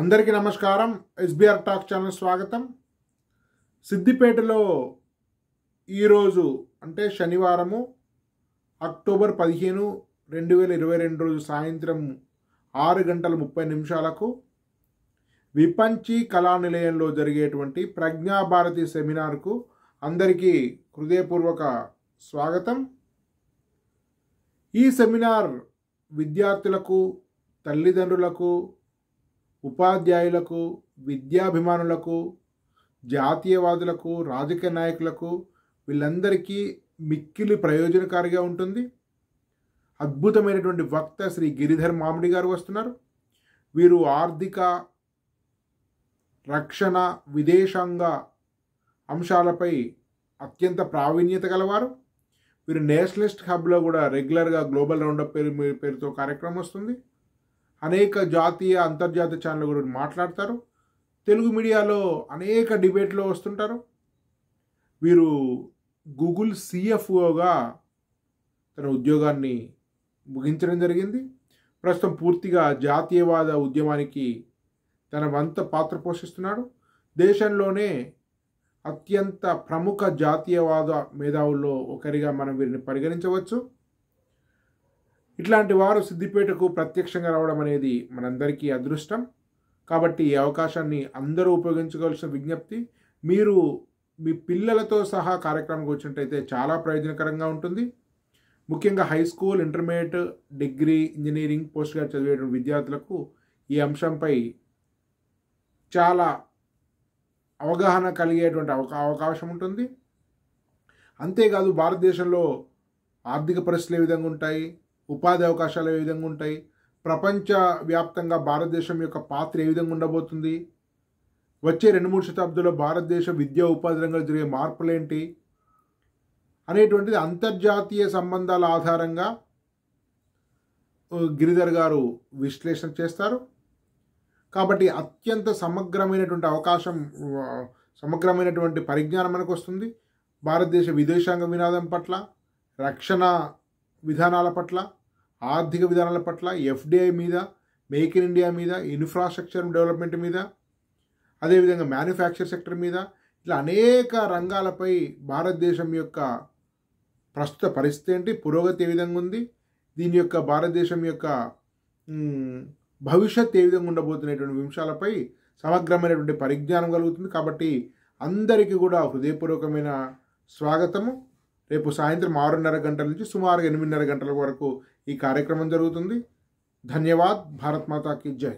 అందరికీ నమస్కారం SBR talk channel స్వాగతం సిద్దిపేటలో ఈరోజు అంటే శనివారము అక్టోబర్ పదిహేను రెండు వేల ఇరవై రెండు రోజు సాయంత్రం ఆరు గంటల ముప్పై నిమిషాలకు విపంచి కళా నిలయంలో జరిగేటువంటి ప్రజ్ఞాభారతి సెమినార్కు అందరికీ హృదయపూర్వక స్వాగతం ఈ సెమినార్ విద్యార్థులకు తల్లిదండ్రులకు ఉపాధ్యాయులకు విద్యాభిమానులకు జాతీయవాదులకు రాజకీయ నాయకులకు వీళ్ళందరికీ మిక్కిలి ప్రయోజనకారిగా ఉంటుంది అద్భుతమైనటువంటి వక్త శ్రీ గిరిధర్ మామిడి గారు వస్తున్నారు వీరు ఆర్థిక రక్షణ విదేశాంగ అంశాలపై అత్యంత ప్రావీణ్యత గలవారు వీరు నేషనలిస్ట్ హబ్లో కూడా రెగ్యులర్గా గ్లోబల్ రౌండప్ పేరు పేరుతో కార్యక్రమం వస్తుంది అనేక జాతీయ అంతర్జాతీయ ఛానల్ గురించి మాట్లాడతారు తెలుగు మీడియాలో అనేక డిబేట్లో వస్తుంటారు వీరు గూగుల్ సిఎఫ్ఓగా తన ఉద్యోగాన్ని ముగించడం జరిగింది ప్రస్తుతం పూర్తిగా జాతీయవాద ఉద్యమానికి తన వంత పాత్ర పోషిస్తున్నాడు దేశంలోనే అత్యంత ప్రముఖ జాతీయవాద మేధావుల్లో ఒకరిగా మనం వీరిని పరిగణించవచ్చు ఇట్లాంటి వారు సిద్దిపేటకు ప్రత్యక్షంగా రావడం అనేది మనందరికీ అదృష్టం కాబట్టి ఈ అవకాశాన్ని అందరూ ఉపయోగించుకోవాల్సిన విజ్ఞప్తి మీరు మీ పిల్లలతో సహా కార్యక్రమానికి వచ్చినట్టయితే చాలా ప్రయోజనకరంగా ఉంటుంది ముఖ్యంగా high school intermediate degree engineering post grad చదివే విద్యార్థులకు ఈ అంశంపై చాలా అవగాహన కలిగేటువంటి అవకాశం ఉంటుంది అంతేకాదు భారతదేశంలో ఆర్థిక పరిస్థితులు ఏ విధంగా ఉంటాయి ఉపాధి అవకాశాలు ఏ విధంగా ఉంటాయి ప్రపంచ వ్యాప్తంగా భారతదేశం యొక్క పాత్ర ఏ విధంగా ఉండబోతుంది వచ్చే రెండు మూడు శతాబ్దంలో భారతదేశ విద్యా ఉపాధి రంగంలో జరిగే మార్పులు ఏంటి అనేటువంటిది అంతర్జాతీయ సంబంధాల ఆధారంగా గిరిధర్ గారు విశ్లేషణ చేస్తారు కాబట్టి అత్యంత సమగ్రమైనటువంటి అవకాశం సమగ్రమైనటువంటి పరిజ్ఞానం మనకు వస్తుంది భారతదేశ విదేశాంగ వినాదం పట్ల రక్షణ విధానాల పట్ల ఆర్థిక విధానాల పట్ల ఎఫ్డిఐ మీద మేక్ ఇన్ ఇండియా మీద ఇన్ఫ్రాస్ట్రక్చర్ డెవలప్మెంట్ మీద అదేవిధంగా మ్యానుఫ్యాక్చర్ సెక్టర్ మీద ఇట్లా అనేక రంగాలపై భారతదేశం యొక్క ప్రస్తుత పరిస్థితి ఏంటి పురోగతి ఏ విధంగా ఉంది దీని యొక్క భారతదేశం యొక్క భవిష్యత్ ఏ విధంగా ఉండబోతున్నటువంటి అంశాలపై సమగ్రమైనటువంటి పరిజ్ఞానం కలుగుతుంది కాబట్టి అందరికీ కూడా హృదయపూర్వకమైన స్వాగతము రేపు సాయంత్రం ఆరున్నర గంటల నుంచి సుమారు ఎనిమిదిన్నర గంటల వరకు ఈ కార్యక్రమం జరుగుతుంది ధన్యవాద్ భారత్ మాతా కీ జై